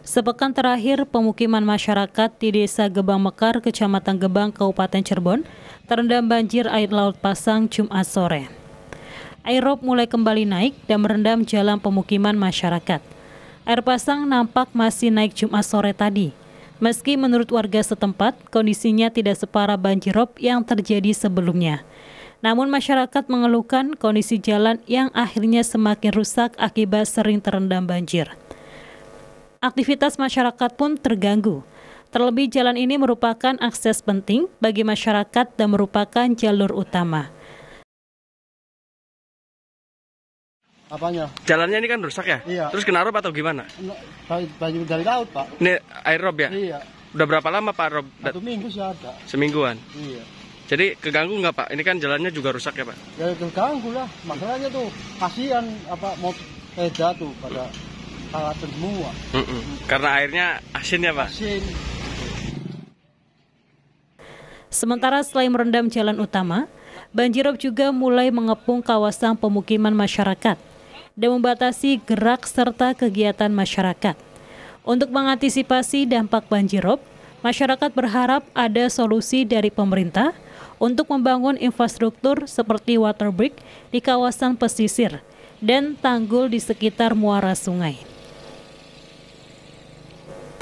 Sepekan terakhir, pemukiman masyarakat di Desa Gebang Mekar, Kecamatan Gebang, Kabupaten Cirebon, terendam banjir air laut pasang Jumat sore. Air rob mulai kembali naik dan merendam jalan pemukiman masyarakat. Air pasang nampak masih naik Jumat sore tadi. Meski menurut warga setempat, kondisinya tidak separah banjir rob yang terjadi sebelumnya. Namun masyarakat mengeluhkan kondisi jalan yang akhirnya semakin rusak akibat sering terendam banjir aktivitas masyarakat pun terganggu. Terlebih jalan ini merupakan akses penting bagi masyarakat dan merupakan jalur utama. Apanya? Jalannya ini kan rusak ya? Iya. Terus kena rob atau gimana? Banjir dari laut, Pak. Ini air rob ya? Iya. Udah berapa lama, Pak, rob? Satu minggu sih ada. Semingguan? Iya. Jadi keganggu nggak Pak? Ini kan jalannya juga rusak ya Pak? Ya keganggu lah, Masalahnya tuh kasihan apa mau sepeda tuh pada kalah semua. Karena airnya asin ya Pak? Asin. Sementara selain merendam jalan utama, banjirop juga mulai mengepung kawasan pemukiman masyarakat dan membatasi gerak serta kegiatan masyarakat. Untuk mengantisipasi dampak banjirop, masyarakat berharap ada solusi dari pemerintah untuk membangun infrastruktur seperti water break di kawasan pesisir dan tanggul di sekitar muara sungai.